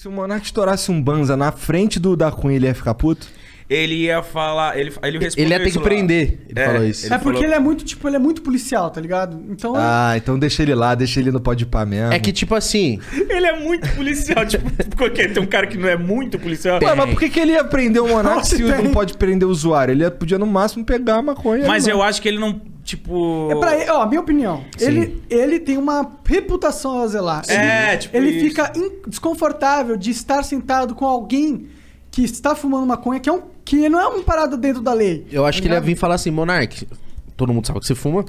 Se o Monark estourasse um Banza na frente do da Cunha, ele ia ficar puto? Ele ia falar. Ele, ele respondeu. Ele ia ter que prender. Ele é, falou isso. Ele é porque falou... ele é muito, tipo, ele é muito policial, tá ligado? Então. É- ah, então deixa ele lá, deixa ele no pode pá mesmo. É que, tipo assim. ele é muito policial. tipo, porque tem um cara que não é muito policial. Ué, mas por que, que ele ia prender o Monark se não pode prender o usuário? Ele podia, no máximo, pegar a maconha. Mas eu acho que ele não. Tipo. É pra ele, ó, minha opinião. Ele, ele tem uma reputação a zelar. É, ele, tipo. Ele isso. fica desconfortável de estar sentado com alguém que está fumando maconha, que, é um, que não é uma parada dentro da lei. Eu acho tá que ele ia vir falar assim: Monark, todo mundo sabe que você fuma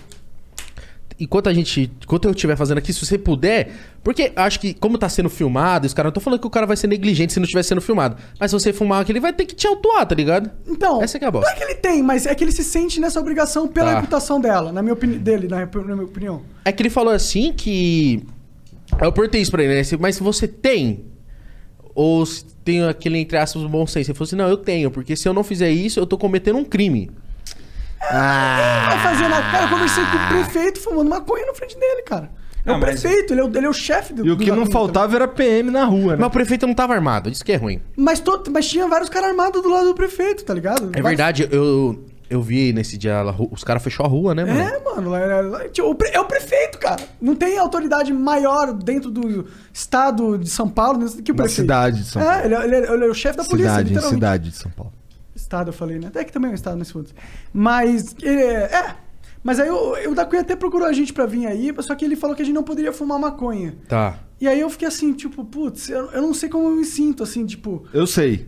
enquanto a gente. Enquanto eu estiver fazendo aqui, se você puder. Porque acho que, como tá sendo filmado, os caras. Não tô falando que o cara vai ser negligente se não estiver sendo filmado. Mas se você fumar aqui, ele vai ter que te autuar, tá ligado? Então. Essa é que é a bosta. Não é que ele tem, mas é que ele se sente nessa obrigação pela tá. reputação dela, na minha opini... dele, na, na minha opinião. É que ele falou assim que. Eu perguntei isso pra ele, né? Mas se você tem. Ou se tem aquele, entre aspas, bom senso. Ele falou assim: não, eu tenho, porque se eu não fizer isso, eu tô cometendo um crime. Ah, fazer nada. Cara, eu conversei com o prefeito fumando maconha na frente dele, cara. É ah, o mas- prefeito, ele é o, ele é o chefe do E o que não faltava era PM na rua, né? Mas o prefeito não tava armado, isso que é ruim. Mas, to- mas tinha vários caras armados do lado do prefeito, tá ligado? É verdade, eu, eu vi nesse dia, lá, os caras fechou a rua, né, mano? É, mano. lá- lá- lá- tipo, É, o prefeito, cara. Não tem autoridade maior dentro do estado de São Paulo né, que o Na prefeito. cidade de São é, Paulo. É, ele, é- ele é- ele é o chefe da polícia, cidade, literalmente. cidade de São Paulo. Estado, eu falei, né? Até que também é um Estado, mas foda Mas. É, é. Mas aí o, o até procurou a gente pra vir aí, só que ele falou que a gente não poderia fumar maconha. Tá. E aí eu fiquei assim, tipo, putz, eu, eu não sei como eu me sinto, assim, tipo. Eu sei.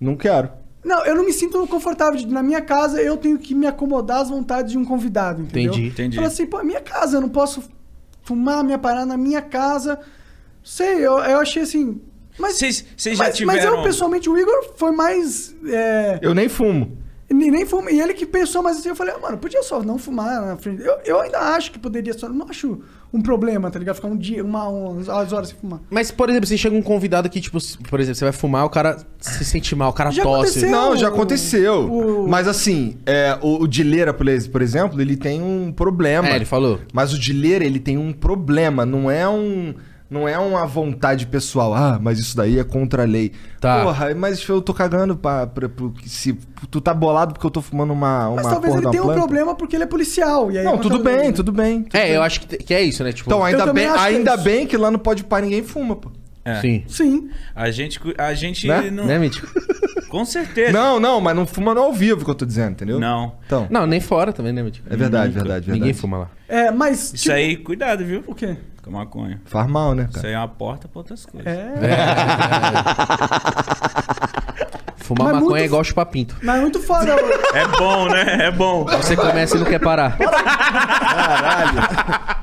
Não quero. Não, eu não me sinto confortável. Na minha casa, eu tenho que me acomodar às vontades de um convidado, entendeu? Entendi, entendi. Falei assim, pô, é minha casa, eu não posso fumar me parada na minha casa. Sei, eu, eu achei assim, mas vocês já tiveram... Mas eu, pessoalmente, o Igor foi mais... É... Eu nem fumo. Nem, nem fumo. E ele que pensou mais assim, eu falei, ah, mano, podia só não fumar na frente. Eu, eu ainda acho que poderia só... Não acho um problema, tá ligado? Ficar um dia, uma, umas horas sem fumar. Mas, por exemplo, você chega um convidado que, tipo, por exemplo, você vai fumar, o cara se sente mal, o cara já tosse. Não, já aconteceu. O... Mas assim, é, o, o Dileira, por exemplo, ele tem um problema. É, ele falou. Mas o Dileira, ele tem um problema, não é um. Não é uma vontade pessoal, ah, mas isso daí é contra a lei. Tá. Porra, mas eu tô cagando pra, pra, pra se tu tá bolado porque eu tô fumando uma uma Mas talvez ele tenha um problema porque ele é policial. E aí Não, tudo bem, tudo bem, tudo bem. é, eu acho que, que é isso, né? Tipo, Então, ainda, bem, que é ainda bem que lá no Pode Par ninguém fuma, pô. É. sim. Sim. A gente, a gente Né? não, Né, Com certeza. Não, não, mas não fuma no ao vivo que eu tô dizendo, entendeu? Não. Então. Não, nem fora também, né, tipo? É verdade, Nunca. verdade, verdade. Ninguém fuma lá. É, mas. Isso tipo, aí, cuidado, viu? Por quê? Com a maconha. Faz mal, né, cara? Isso aí é uma porta pra outras coisas. É. é. Fumar mas maconha é igual chupar pinto. Mas é muito foda. é bom, né? É bom. Você começa e não quer parar. Caralho.